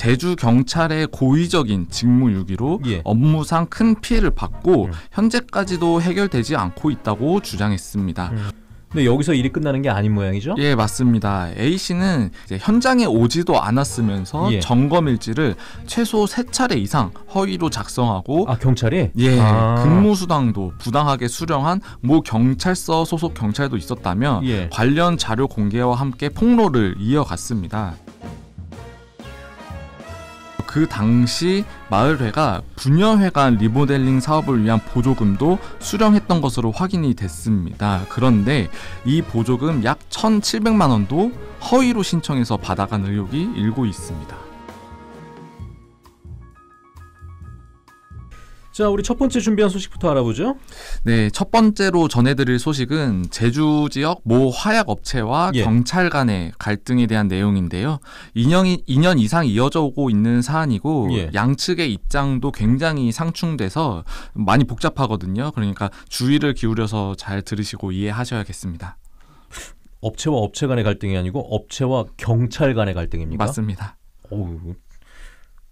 제주 경찰의 고의적인 직무유기로 예. 업무상 큰 피해를 받고 음. 현재까지도 해결되지 않고 있다고 주장했습니다. 음. 근데 여기서 일이 끝나는 게 아닌 모양이죠? 예, 맞습니다. A 씨는 현장에 오지도 않았으면서 예. 점검일지를 최소 세 차례 이상 허위로 작성하고 아 경찰이 예 아. 근무 수당도 부당하게 수령한 모 경찰서 소속 경찰도 있었다며 예. 관련 자료 공개와 함께 폭로를 이어갔습니다. 그 당시 마을회가 분녀회관 리모델링 사업을 위한 보조금도 수령했던 것으로 확인이 됐습니다. 그런데 이 보조금 약 1,700만 원도 허위로 신청해서 받아간 의혹이 일고 있습니다. 자, 우리 첫 번째 준비한 소식부터 알아보죠. 네, 첫 번째로 전해드릴 소식은 제주 지역 모 화약 업체와 예. 경찰 간의 갈등에 대한 내용인데요. 2년, 2년 이상 이어져 오고 있는 사안이고 예. 양측의 입장도 굉장히 상충돼서 많이 복잡하거든요. 그러니까 주의를 기울여서 잘 들으시고 이해하셔야겠습니다. 업체와 업체 간의 갈등이 아니고 업체와 경찰 간의 갈등입니까? 맞습니다. 오,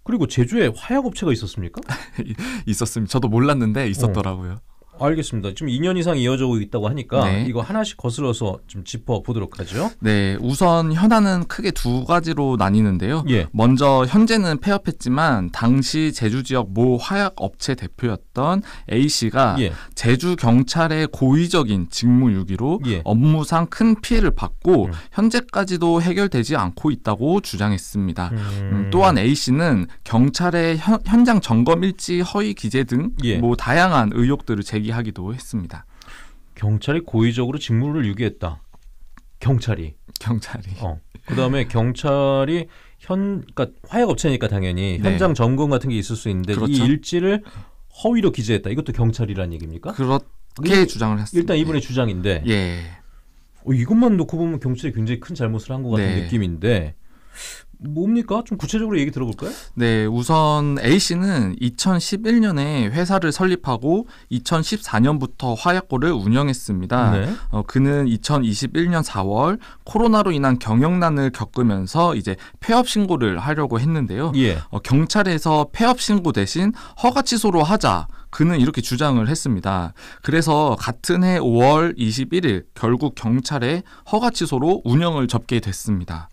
그리고 제주에 화약업체가 있었습니까? 있었습니다. 저도 몰랐는데 있었더라고요. 어. 알겠습니다. 지금 2년 이상 이어지고 있다고 하니까 네. 이거 하나씩 거슬러서 좀 짚어 보도록 하죠. 네, 우선 현안은 크게 두 가지로 나뉘는데요. 예. 먼저 현재는 폐업했지만 당시 제주 지역 모 화약 업체 대표였던 A 씨가 예. 제주 경찰의 고의적인 직무유기로 예. 업무상 큰 피해를 받고 음. 현재까지도 해결되지 않고 있다고 주장했습니다. 음. 음, 또한 A 씨는 경찰의 현, 장 점검 일지 허위 기재 등뭐 예. 다양한 의혹들을 제기 이야기하기도 했습니다. 경찰이 고의적으로 직무를 유기했다. 경찰이. 경찰이. 어. 그다음에 경찰이 현 그러니까 화약업체니까 당연히 네. 현장 점검 같은 게 있을 수 있는데 그렇죠. 이 일지를 허위로 기재했다. 이것도 경찰이란 얘기입니까? 그렇게 주장을 했습니다. 일단 이분의 예. 주장인데. 예. 어, 이것만 놓고 보면 경찰이 굉장히 큰 잘못을 한 것 같은 네. 느낌인데 뭡니까? 좀 구체적으로 얘기 들어볼까요? 네, 우선 A 씨는 2011년에 회사를 설립하고 2014년부터 화약고를 운영했습니다. 네. 어, 그는 2021년 4월 코로나로 인한 경영난을 겪으면서 이제 폐업 신고를 하려고 했는데요. 예. 어, 경찰에서 폐업 신고 대신 허가 취소로 하자. 그는 이렇게 주장을 했습니다. 그래서 같은 해 5월 21일 결국 경찰에 허가 취소로 운영을 접게 됐습니다.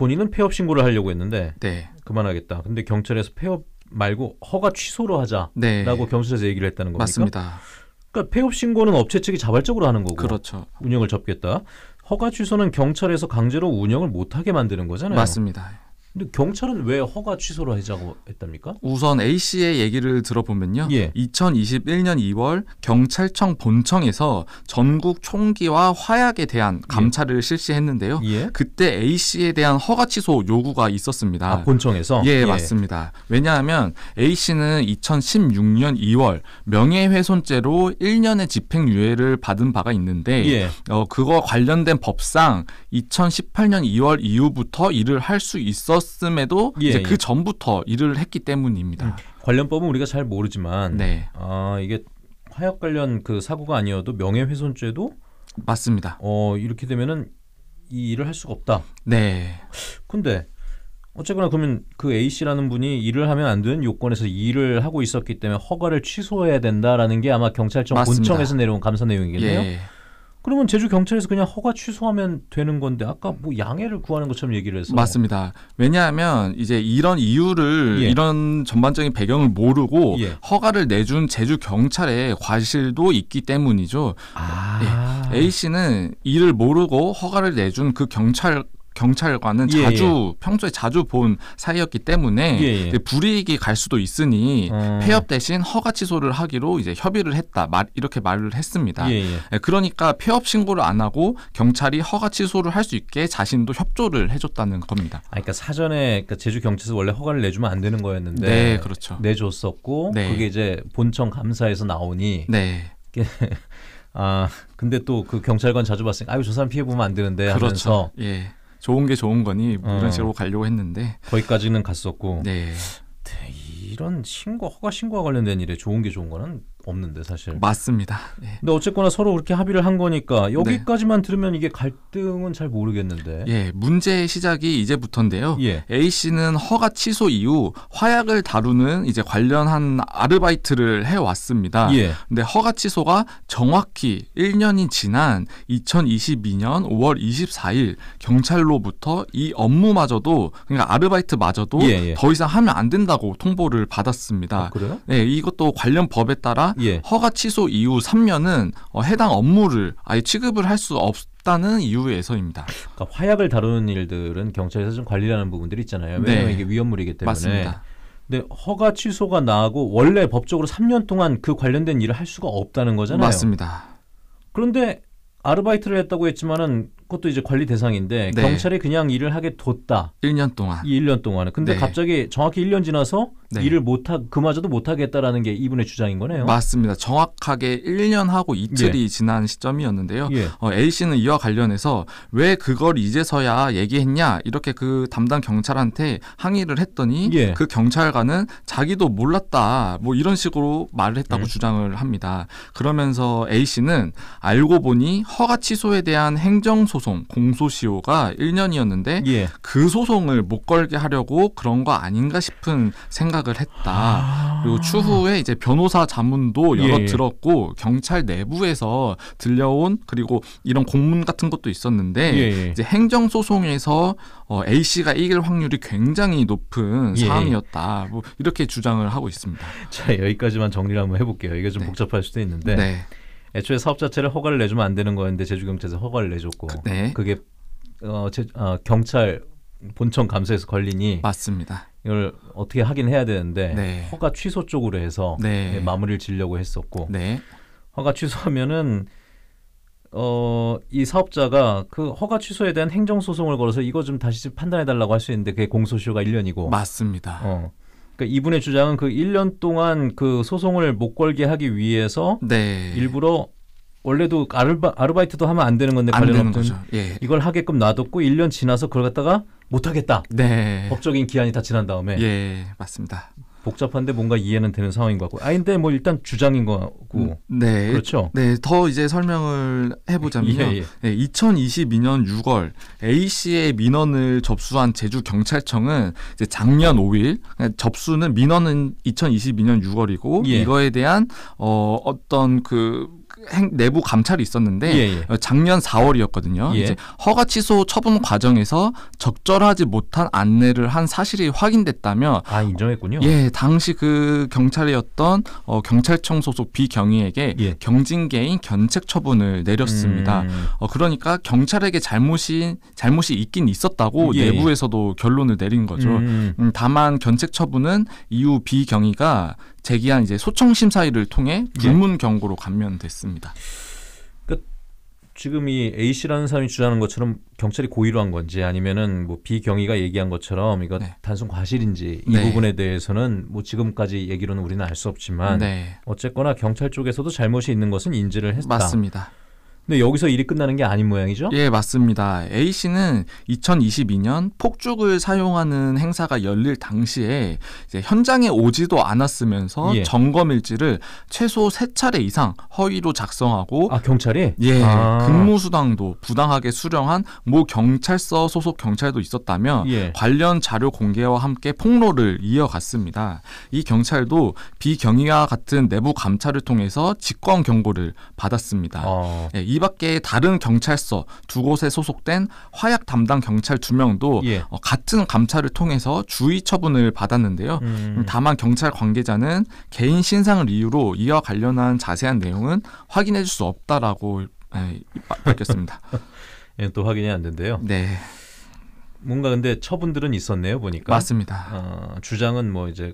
본인은 폐업 신고를 하려고 했는데 네. 그만하겠다. 근데 경찰에서 폐업 말고 허가 취소로 하자라고 네. 경찰에서 얘기를 했다는 겁니까? 맞습니다. 그러니까 폐업 신고는 업체 측이 자발적으로 하는 거고 그렇죠. 운영을 접겠다. 허가 취소는 경찰에서 강제로 운영을 못하게 만드는 거잖아요. 맞습니다. 근데 경찰은 왜 허가 취소를 하자고 했답니까? 우선 A 씨의 얘기를 들어보면요. 예. 2021년 2월 경찰청 본청에서 전국 총기와 화약에 대한 예. 감찰을 예. 실시했는데요. 예. 그때 A 씨에 대한 허가 취소 요구가 있었습니다. 아, 본청에서? 예, 예. 맞습니다. 왜냐하면 A 씨는 2016년 2월 명예훼손죄로 1년의 집행유예를 받은 바가 있는데 예. 어, 그거 관련된 법상 2018년 2월 이후부터 일을 할 수 있어 되었음에도 예, 이제 그 예. 전부터 일을 했기 때문입니다. 음. 관련법은 우리가 잘 모르지만 네. 아, 이게 화약 관련 그 사고가 아니어도 명예훼손죄도 맞습니다. 어, 이렇게 되면은 이 일을 할 수가 없다. 네. 근데 어쨌거나 그러면 그 A 씨라는 분이 일을 하면 안 되는 요건에서 일을 하고 있었기 때문에 허가를 취소해야 된다라는 게 아마 경찰청 맞습니다. 본청에서 내려온 감사 내용이겠네요. 예. 그러면 제주 경찰에서 그냥 허가 취소하면 되는 건데 아까 뭐 양해를 구하는 것처럼 얘기를 해서 맞습니다. 왜냐하면 이제 이런 이유를 예. 이런 전반적인 배경을 모르고 예. 허가를 내준 제주 경찰의 과실도 있기 때문이죠. 아. 예. A 씨는 이를 모르고 허가를 내준 그 경찰 경찰관은 예, 자주 예. 평소에 자주 본 사이였기 때문에 예, 예. 불이익이 갈 수도 있으니 음. 폐업 대신 허가 취소를 하기로 이제 협의를 했다 말, 이렇게 말을 했습니다. 예, 예. 그러니까 폐업 신고를 안 하고 경찰이 허가 취소를 할 수 있게 자신도 협조를 해줬다는 겁니다. 아, 그러니까 사전에 그러니까 제주 경찰서 원래 허가를 내주면 안 되는 거였는데 네, 그렇죠. 내줬었고 네. 그게 이제 본청 감사에서 나오니 네. 아 근데 또 그 경찰관 자주 봤으니까 아유 저 사람 피해 보면 안 되는데 그렇죠. 하면서 예. 좋은 게 좋은 거니 뭐 이런 어. 식으로 가려고 했는데 거기까지는 갔었고. 네. 네. 이런 신고 허가 신고와 관련된 일에 좋은 게 좋은 거는 없는데 사실. 맞습니다. 예. 근데 어쨌거나 서로 그렇게 합의를 한 거니까 여기까지만 네. 들으면 이게 갈등은 잘 모르겠는데. 예, 문제의 시작이 이제부터인데요. 예. A 씨는 허가 취소 이후 화약을 다루는 이제 관련한 아르바이트를 해 왔습니다. 예. 근데 허가 취소가 정확히 1년이 지난 2022년 5월 24일 경찰로부터 이 업무마저도 그러니까 아르바이트마저도 예, 예. 더 이상 하면 안 된다고 통보를 받았습니다. 아, 그래요? 네, 이것도 관련 법에 따라 예. 허가 취소 이후 3년은 어, 해당 업무를 아예 취급을 할 수 없. 다는 이유에서입니다. 그러니까 화약을 다루는 일들은 경찰에서 좀 관리하는 부분들이 있잖아요. 왜냐하면 네. 이게 위험물이기 때문에. 맞습니다. 근데 허가 취소가 나고 원래 법적으로 3년 동안 그 관련된 일을 할 수가 없다는 거잖아요. 맞습니다. 그런데 아르바이트를 했다고 했지만은 그것도 이제 관리 대상인데 네. 경찰이 그냥 일을 하게 뒀다. 1년 동안. 이 1년 동안은. 근데 네. 갑자기 정확히 1년 지나서 네. 일을 못 하, 그마저도 못 하겠다라는 게 이분의 주장인 거네요. 맞습니다. 정확하게 1년 하고 이틀이 예. 지난 시점이었는데요. 예. 어, A 씨는 이와 관련해서 왜 그걸 이제서야 얘기했냐 이렇게 그 담당 경찰한테 항의를 했더니 예. 그 경찰관은 자기도 몰랐다 뭐 이런 식으로 말을 했다고 음. 주장을 합니다. 그러면서 A 씨는 알고 보니 허가 취소에 대한 행정 소 소송 공소시효가 1년이었는데 예. 그 소송을 못 걸게 하려고 그런 거 아닌가 싶은 생각을 했다. 아. 그리고 추후에 이제 변호사 자문도 여러 예. 들었고 경찰 내부에서 들려온 그리고 이런 공문 같은 것도 있었는데 예. 예. 이제 행정 소송에서 어, A 씨가 이길 확률이 굉장히 높은 예. 사항이었다. 뭐 이렇게 주장을 하고 있습니다. 자 여기까지만 정리를 한번 해볼게요. 이게 좀 네. 복잡할 수도 있는데. 네. 애초에 사업 자체를 허가를 내주면 안 되는 거였는데 제주경찰서 에 허가를 내줬고 그, 네. 그게 어, 제, 어, 경찰 본청 감사에서 걸리니 맞습니다. 이걸 어떻게 하긴 해야 되는데 네. 허가 취소 쪽으로 해서 네. 예, 마무리를 지려고 했었고 네. 허가 취소하면은 어, 이 사업자가 그 허가 취소에 대한 행정 소송을 걸어서 이거 좀 다시 판단해 달라고 할 수 있는데 그게 공소시효가 1년이고 맞습니다. 어, 그러니까 이분의 주장은 그 1년 동안 그 소송을 못 걸게 하기 위해서 네. 일부러 원래도 아르바, 아르바이트도 하면 안 되는 건데 안 되는 거죠. 예. 이걸 하게끔 놔뒀고 1년 지나서 그걸 갖다가 못 하겠다. 네. 법적인 기한이 다 지난 다음에. 예, 맞습니다. 복잡한데 뭔가 이해는 되는 상황인 것 같고 아닌데 뭐 일단 주장인 것 같고 음, 네 그렇죠 네더 이제 설명을 해보자면요 예, 예. 네, 2022년 6월 A 씨의 민원을 접수한 제주 경찰청은 이제 작년 5일 그러니까 접수는 민원은 2022년 6월이고 예. 이거에 대한 어, 어떤 그 행, 내부 감찰이 있었는데 예, 예. 어, 작년 4월이었거든요. 예. 이제 허가 취소 처분 과정에서 적절하지 못한 안내를 한 사실이 확인됐다며 아 인정했군요. 예, 당시 그 경찰이었던 어, 경찰청 소속 비경위에게 예. 경징계인 견책 처분을 내렸습니다. 음. 어, 그러니까 경찰에게 잘못이 잘못이 있긴 있었다고 예. 내부에서도 결론을 내린 거죠. 음. 음, 다만 견책 처분은 이후 비경위가 제기한 이제 소청 심사위를 통해 예. 불문 경고로 감면됐습니다. 그 지금 이 A 씨라는 사람이 주장하는 것처럼 경찰이 고의로 한 건지 아니면은 뭐 B 경위가 얘기한 것처럼 이거 네. 단순 과실인지 이 네. 부분에 대해서는 뭐 지금까지 얘기로는 우리는 알 수 없지만 네. 어쨌거나 경찰 쪽에서도 잘못이 있는 것은 인지를 했다. 맞습니다. 근데 여기서 일이 끝나는 게 아닌 모양이죠? 예, 맞습니다. A 씨는 2022년 폭죽을 사용하는 행사가 열릴 당시에 현장에 오지도 않았으면서 예. 점검일지를 최소 세차례 이상 허위로 작성하고 아, 경찰이? 예, 아. 근무수당도 부당하게 수령한 모 경찰서 소속 경찰도 있었다며 예. 관련 자료 공개와 함께 폭로를 이어갔습니다. 이 경찰도 비경위와 같은 내부 감찰을 통해서 직권 경고를 받았습니다. 아. 예, 이 밖에 다른 경찰서 두 곳에 소속된 화약 담당 경찰 두 명도 예. 어, 같은 감찰을 통해서 주의 처분을 받았는데요. 음. 음 다만 경찰 관계자는 개인 신상을 이유로 이와 관련한 자세한 내용은 확인해 줄 수 없다라고 에, 예, 밝혔습니다. 예, 또 확인이 안 된대요. 네. 뭔가 근데 처분들은 있었네요 보니까. 맞습니다. 어, 주장은 뭐 이제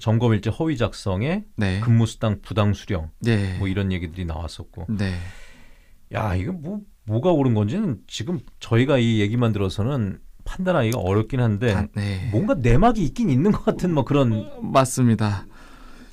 점검일지 허위 작성에 네. 근무 수당 부당 수령 네. 뭐 이런 얘기들이 나왔었고. 네. 야 이거 뭐 뭐가 옳은 건지는 지금 저희가 이 얘기만 들어서는 판단하기가 어렵긴 한데 아, 네. 뭔가 내막이 있긴 있는 것 같은 뭐 그런 맞습니다.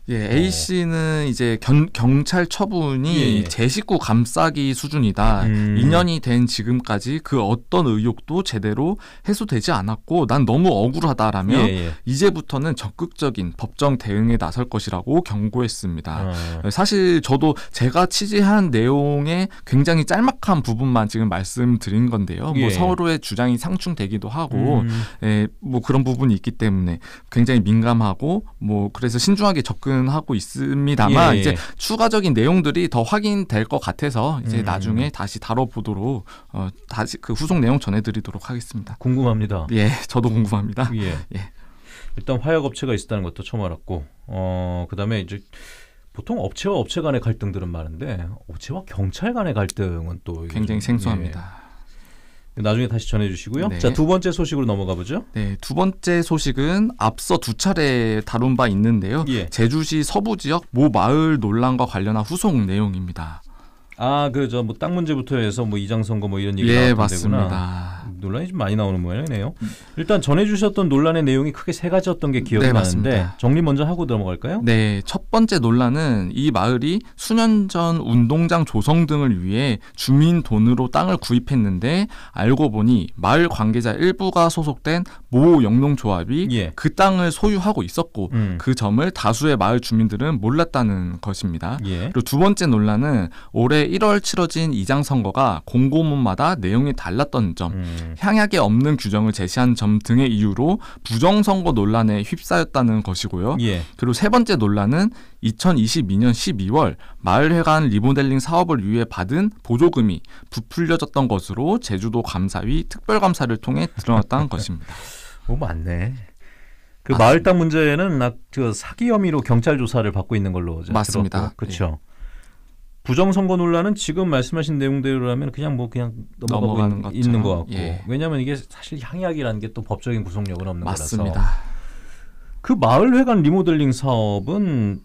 예, 어. A 씨는 어. 이제 견, 경찰 처분이 예, 예. 제 식구 감싸기 수준이다. 음. 2년이 된 지금까지 그 어떤 의혹도 제대로 해소되지 않았고 난 너무 억울하다라며 예, 예. 이제부터는 적극적인 법정 대응에 나설 것이라고 경고했습니다. 어. 사실 저도 제가 취재한 내용의 굉장히 짤막한 부분만 지금 말씀드린 건데요. 뭐 예. 뭐 서로의 주장이 상충되기도 하고 음. 예, 뭐 그런 부분이 있기 때문에 굉장히 민감하고 뭐 그래서 신중하게 접근 진행은 하고 있습니다만 예, 예. 이제 추가적인 내용들이 더 확인될 것 같아서 이제 음. 나중에 다시 다뤄보도록 어, 다시 그 후속 내용 전해드리도록 하겠습니다. 궁금합니다. 예, 저도 궁금합니다. 예. 예. 일단 화약 업체가 있었다는 것도 처음 알았고, 어 그다음에 이제 보통 업체와 업체 간의 갈등들은 많은데 업체와 경찰 간의 갈등은 또 굉장히 생소합니다. 예. 나중에 다시 전해주시고요. 네. 자두 번째 소식으로 넘어가 보죠. 네, 두 번째 소식은 앞서 두 차례 다룬 바 있는데요. 예. 제주시 서부 지역 모 마을 논란과 관련한 후속 내용입니다. 아, 그 저 뭐 땅 문제부터 해서 뭐 이장 선거 뭐 이런 얘기 예, 나왔던데구나. 논란이 좀 많이 나오는 모양이네요. 일단 전해주셨던 논란의 내용이 크게 세 가지였던 게 기억이 네, 나는데 맞습니다. 정리 먼저 하고 넘어갈까요? 네, 첫 번째 논란은 이 마을이 수년 전 운동장 조성 등을 위해 주민 돈으로 땅을 구입했는데 알고 보니 마을 관계자 일부가 소속된 모 영농조합이 예. 그 땅을 소유하고 있었고 음. 그 점을 다수의 마을 주민들은 몰랐다는 것입니다. 예. 그리고 두 번째 논란은 올해 1월 치러진 이장 선거가 공고문마다 내용이 달랐던 점, 음. 향약에 없는 규정을 제시한 점 등의 이유로 부정선거 논란에 휩싸였다는 것이고요. 예. 그리고 세 번째 논란은 2022년 12월 마을회관 리모델링 사업을 위해 받은 보조금이 부풀려졌던 것으로 제주도 감사위 특별감사를 통해 드러났다는 것입니다. 너무 뭐 네그맞 마을당 문제는 그 사기 혐의로 경찰 조사를 받고 있는 걸로 맞습니다. 그렇죠. 부정선거 논란은 지금 말씀하신 내용대로라면 그냥 뭐 그냥 넘어가고 있는, 것처럼, 있는 것 같고 예. 왜냐하면 이게 사실 향약이라는 게또 법적인 구속력은 없는 맞습니다. 거라서 맞습니다. 그 마을회관 리모델링 사업은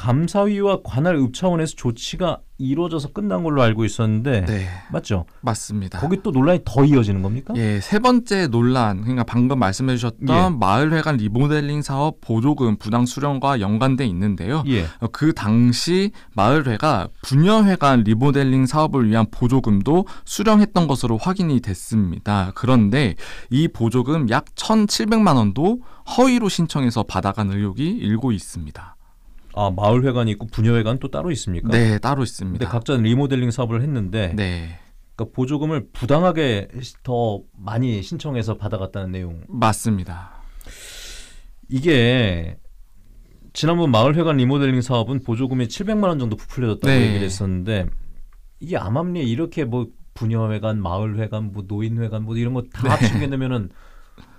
감사위와 관할 읍 차원에서 조치가 이루어져서 끝난 걸로 알고 있었는데 네. 맞죠? 맞습니다. 거기 또 논란이 더 이어지는 겁니까? 예, 세 번째 논란 그러니까 방금 말씀해 주셨던 예. 마을회관 리모델링 사업 보조금 부당 수령과 연관돼 있는데요. 예. 어, 그 당시 마을회가 분녀회관 리모델링 사업을 위한 보조금도 수령했던 것으로 확인이 됐습니다. 그런데 이 보조금 약 1,700만 원도 허위로 신청해서 받아간 의혹이 일고 있습니다. 아 마을회관이 있고 분녀회관 또 따로 있습니까? 네, 따로 있습니다. 근데 각자 리모델링 사업을 했는데 네. 그러니까 보조금을 부당하게 더 많이 신청해서 받아갔다는 내용. 맞습니다. 이게 지난번 마을회관 리모델링 사업은 보조금이 700만 원 정도 부풀려졌다고 네. 얘기를 했었는데 이게 암암리에 이렇게 뭐 분녀회관, 마을회관, 뭐 노인회관 뭐 이런 거다 네. 합치게 되면은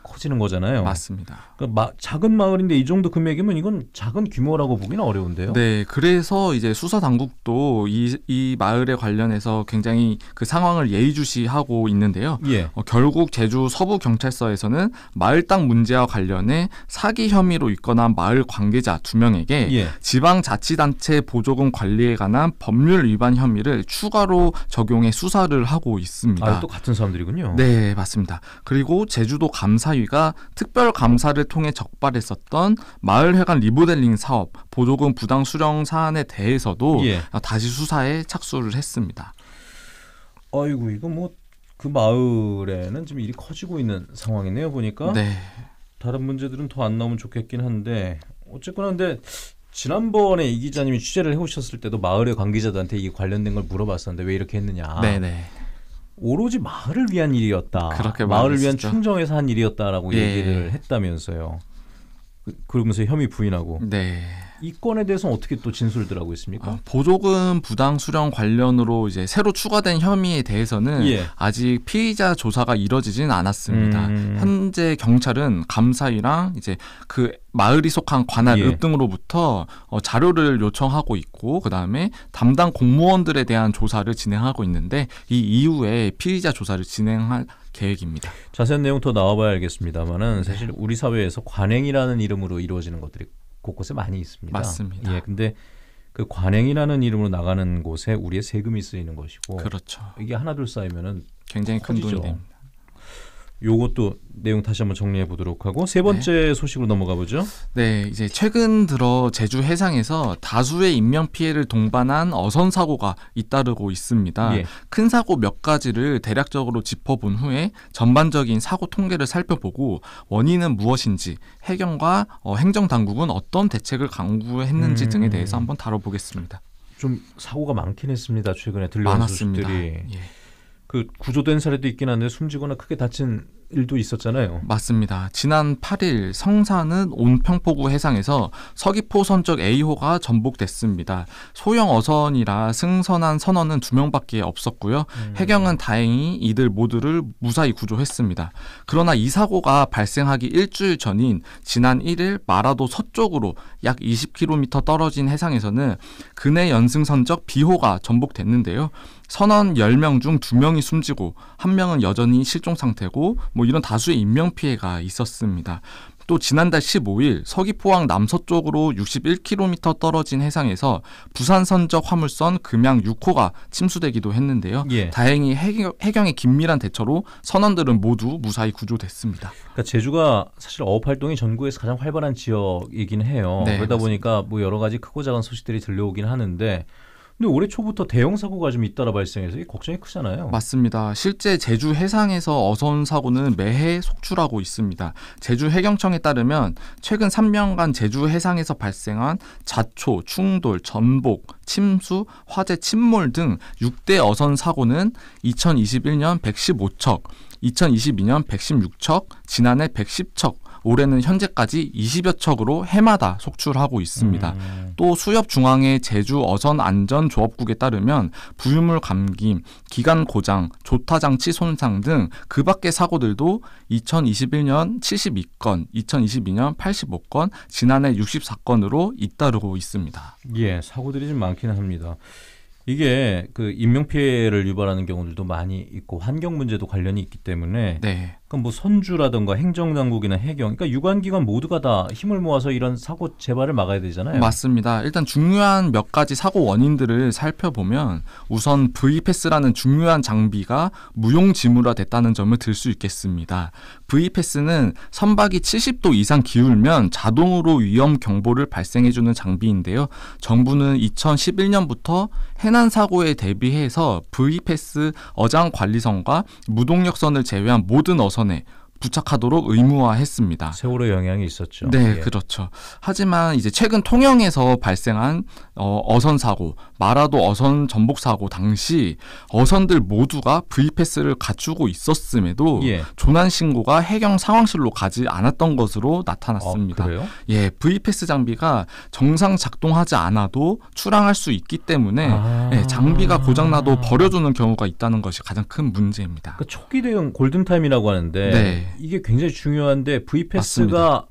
커지는 거잖아요. 맞습니다. 그러니까 마, 작은 마을인데 이 정도 금액이면 이건 작은 규모라고 보기는 어려운데요. 네, 그래서 이제 수사 당국도 이, 이 마을에 관련해서 굉장히 그 상황을 예의주시하고 있는데요. 예. 어, 결국 제주 서부 경찰서에서는 마을 땅 문제와 관련해 사기 혐의로 입건한 마을 관계자 두 명에게 예. 지방 자치단체 보조금 관리에 관한 법률 위반 혐의를 추가로 적용해 수사를 하고 있습니다. 아, 또 같은 사람들이군요. 네, 맞습니다. 그리고 제주도 감사 감사위가 특별 감사를 통해 적발했었던 마을회관 리모델링 사업 보조금 부당 수령 사안에 대해서도 예. 다시 수사에 착수를 했습니다. 아이고 이거 뭐 그 마을에는 지금 일이 커지고 있는 상황이네요 보니까. 네. 다른 문제들은 더 안 나오면 좋겠긴 한데 어쨌거나 근데 지난번에 이 기자님이 취재를 해오셨을 때도 마을의 관계자들한테 이 관련된 걸 물어봤었는데 왜 이렇게 했느냐. 네네. 오로지 마을을 위한 일이었다. 그렇게 마을을 말했죠 위한 충정에서 한 일이었다라고 예. 얘기를 예. 했다면서요. 그, 그러면서 혐의 부인하고. 네. 이 건에 대해서는 어떻게 또 진술들 하고 있습니까? 아, 보조금 부당 수령 관련으로 이제 새로 추가된 혐의에 대해서는 예. 아직 피의자 조사가 이뤄지진 않았습니다. 음. 현재 경찰은 감사이랑 이제 그 마을이 속한 관할 예. 등으로부터 어, 자료를 요청하고 있고 그다음에 담당 공무원들에 대한 조사를 진행하고 있는데 이 이후에 피의자 조사를 진행할 계획입니다. 자세한 내용 더 나와봐야 알겠습니다만은 네. 사실 우리 사회에서 관행이라는 이름으로 이루어지는 것들이 곳곳에 많이 있습니다. 맞습니다. 예, 근데 그 관행이라는 이름으로 나가는 곳에 우리의 세금이 쓰이는 것이고 그렇죠. 이게 하나둘 쌓이면은 굉장히 큰 돈이 됩니다. 요것도 내용 다시 한번 정리해 보도록 하고 세 번째 네. 소식으로 넘어가 보죠. 네, 이제 최근 들어 제주 해상에서 다수의 인명 피해를 동반한 어선 사고가 잇따르고 있습니다. 예. 큰 사고 몇 가지를 대략적으로 짚어본 후에 전반적인 사고 통계를 살펴보고 원인은 무엇인지 해경과 어, 행정 당국은 어떤 대책을 강구했는지 음. 등에 음, 대해서 음. 한번 다뤄보겠습니다. 좀 사고가 많긴 했습니다. 최근에 들려온 많았습니다. 소식들이. 예. 그 구조된 사례도 있긴 한데 숨지거나 크게 다친 일도 있었잖아요. 맞습니다. 지난 8일 성산은 온평포구 해상에서 서귀포 선적 A호가 전복됐습니다. 소형 어선이라 승선한 선원은 두 명밖에 없었고요. 음. 해경은 다행히 이들 모두를 무사히 구조했습니다. 그러나 이 사고가 발생하기 일주일 전인 지난 1일 마라도 서쪽으로 약 20km 떨어진 해상에서는 근해 연승선적 B호가 전복됐는데요. 선원 10명 중 2명이 숨지고 1명은 여전히 실종 상태고 뭐 이런 다수의 인명 피해가 있었습니다. 또 지난달 15일 서귀포항 남서쪽으로 61km 떨어진 해상에서 부산 선적 화물선 금양 6호가 침수되기도 했는데요. 예. 다행히 해경, 의 긴밀한 대처로 선원들은 모두 무사히 구조됐습니다. 그러니까 제주가 사실 어업 활동이 전국에서 가장 활발한 지역이긴 해요. 네, 그러다 맞습니다. 보니까 뭐 여러 가지 크고 작은 소식들이 들려오긴 하는데 근데 올해 초부터 대형 사고가 좀 잇따라 발생해서 이 걱정이 크잖아요. 맞습니다. 실제 제주 해상에서 어선 사고는 매해 속출하고 있습니다. 제주 해경청에 따르면 최근 3년간 제주 해상에서 발생한 자초, 충돌, 전복, 침수, 화재, 침몰 등 6대 어선 사고는 2021년 115척, 2022년 116척, 지난해 110척, 올해는 현재까지 20여 척으로 해마다 속출하고 있습니다. 음. 또 수협 중앙의 제주 어선 안전 조합국에 따르면 부유물 감김, 기관 고장, 조타 장치 손상 등 그 밖의 사고들도 2021년 72건, 2022년 85건, 지난해 64건으로 잇따르고 있습니다. 예, 사고들이 좀 많긴 합니다. 이게 그 인명 피해를 유발하는 경우들도 많이 있고 환경 문제도 관련이 있기 때문에 네. 그럼 뭐 선주라든가 행정 당국이나 해경 그러니까 유관 기관 모두가 다 힘을 모아서 이런 사고 재발을 막아야 되잖아요. 맞습니다. 일단 중요한 몇 가지 사고 원인들을 살펴보면 우선 v 패 s 라는 중요한 장비가 무용 지물화 됐다는 점을 들 수 있겠습니다. v 패 s 는 선박이 70도 이상 기울면 자동으로 위험 경보를 발생해 주는 장비인데요. 정부는 2011년부터 해 재난 사고에 대비해서 V패스 어장 관리선과 무동력선을 제외한 모든 어선에 부착하도록 의무화했습니다. 세월호 영향이 있었죠. 네, 예. 그렇죠. 하지만 이제 최근 통영에서 발생한 어, 선 사고, 마라도 어선 전복 사고 당시 어선들 모두가 V패스를 갖추고 있었음에도 예. 조난 신고가 해경 상황실로 가지 않았던 것으로 나타났습니다. 어, 그래요? 예, V패스 장비가 정상 작동하지 않아도 출항할 수 있기 때문에 아... 예, 장비가 고장나도 버려주는 경우가 있다는 것이 가장 큰 문제입니다. 그러니까 초기 대응 골든타임이라고 하는데 네. 이게 굉장히 중요한데 VPS가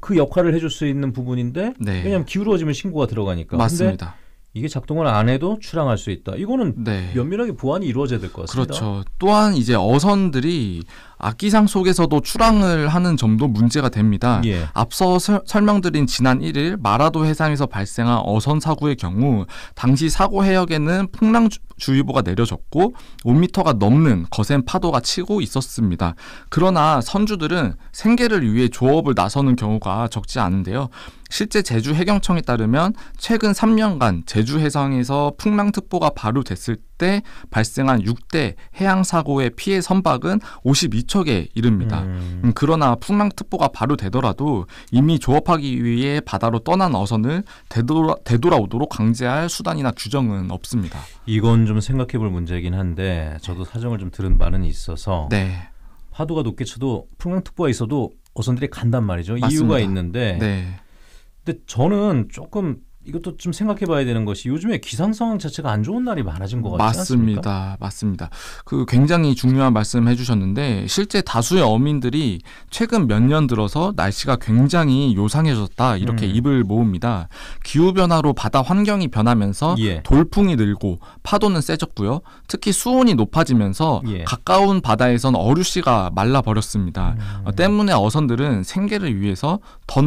그 역할을 해줄 수 있는 부분인데 네. 왜냐하면 기울어지면 신고가 들어가니까 맞습니다. 이게 작동을 안 해도 출항할 수 있다. 이거는 네. 면밀하게 보완이 이루어져야 될 것 같습니다. 그렇죠. 또한 이제 어선들이 악기상 속에서도 출항을 하는 점도 문제가 됩니다. 예. 앞서 설, 명드린 지난 1일 마라도 해상에서 발생한 어선 사고의 경우 당시 사고 해역에는 풍랑주의보가 내려졌고 5m가 넘는 거센 파도가 치고 있었습니다. 그러나 선주들은 생계를 위해 조업을 나서는 경우가 적지 않은데요. 실제 제주 해경청에 따르면 최근 3년간 제주 해상에서 풍랑특보가 발효됐을 때때 발생한 6대 해양 사고의 피해 선박은 52척에 이릅니다. 음. 음. 그러나 풍랑특보가 바로 되더라도 이미 조업하기 위해 바다로 떠난 어선을 되돌아, 되돌아오도록 강제할 수단이나 규정은 없습니다. 이건 좀 생각해볼 문제이긴 한데 저도 네. 사정을 좀 들은 바는 있어서 네. 파도가 높게 쳐도 풍랑특보가 있어도 어선들이 간단 말이죠. 맞습니다. 이유가 있는데. 네. 근데 저는 조금 이것도 좀 생각해봐야 되는 것이 요즘에 기상 상황 자체가 안 좋은 날이 많아진 것 같지 맞습니다, 않습니까? 맞습니다. 그 굉장히 중요한 말씀해주셨는데 실제 다수의 어민들이 최근 몇 년 들어서 날씨가 굉장히 요상해졌다 이렇게 음. 입을 모읍니다. 기후 변화로 바다 환경이 변하면서 예. 돌풍이 늘고 파도는 세졌고요. 특히 수온이 높아지면서 예. 가까운 바다에선 어류씨가 말라 버렸습니다. 음. 때문에 어선들은 생계를 위해서 더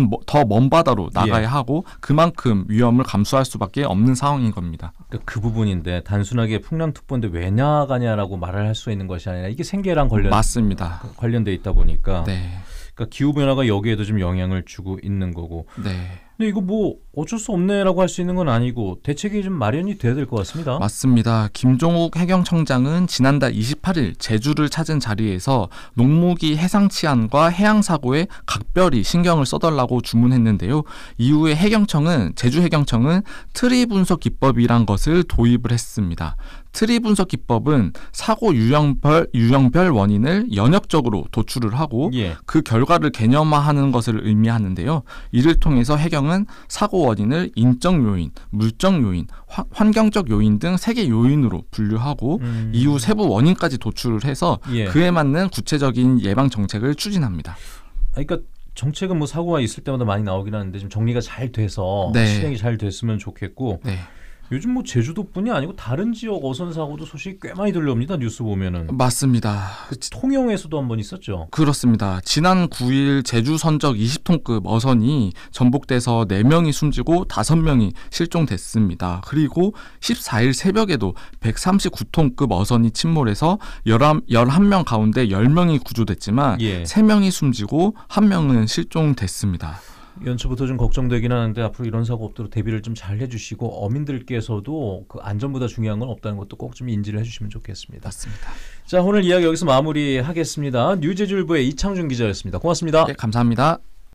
먼 바다로 나가야 예. 하고 그만큼 위험 위험을 감수할 수밖에 없는 상황인 겁니다. 그러니까 그 부분인데 단순하게 풍량특보인데왜 나가냐라고 말을 할 수 있는 것이 아니라 이게 생계랑 관련 맞습니다. 관련돼 있다 보니까 네. 그러니까 기후 변화가 여기에도 좀 영향을 주고 있는 거고. 네. 근데 이거 뭐 어쩔 수 없네라고 할 수 있는 건 아니고 대책이 좀 마련이 돼야 될 것 같습니다. 맞습니다. 김종욱 해경청장은 지난달 28일 제주를 찾은 자리에서 농무기 해상 치안과 해양 사고에 각별히 신경을 써달라고 주문했는데요. 이후에 해경청은 제주 해경청은 트리 분석 기법이란 것을 도입을 했습니다. 트리 분석 기법은 사고 유형별 유형별 원인을 연역적으로 도출을 하고 예. 그 결과를 개념화하는 것을 의미하는데요. 이를 통해서 해경은 사고 원인을 인적 요인, 물적 요인, 화, 환경적 요인 등 세 개 요인으로 분류하고 음. 이후 세부 원인까지 도출을 해서 예. 그에 맞는 구체적인 예방 정책을 추진합니다. 그러니까 정책은 뭐 사고가 있을 때마다 많이 나오긴 하는데 좀 정리가 잘 돼서 네. 실행이 잘 됐으면 좋겠고 네. 요즘 뭐 제주도뿐이 아니고 다른 지역 어선 사고도 소식 이꽤 많이 들려옵니다. 뉴스 보면은. 맞습니다. 그 통영에서도 한번 있었죠. 그렇습니다. 지난 9일 제주 선적 20톤급 어선이 전복돼서 4명이 숨지고 5명이 실종됐습니다. 그리고 14일 새벽에도 139톤급 어선이 침몰해서 11, 명 가운데 10명이 구조됐지만 예. 3명이 숨지고 1명은 실종됐습니다. 연초부터 좀 걱정되긴 하는데 앞으로 이런 사고 없도록 대비를 좀 잘 해주시고 어민들께서도 그 안전보다 중요한 건 없다는 것도 꼭 좀 인지를 해주시면 좋겠습니다. 맞습니다. 자 오늘 이야기 여기서 마무리하겠습니다. 뉴제주일보의 이창준 기자였습니다. 고맙습니다. 네, 감사합니다.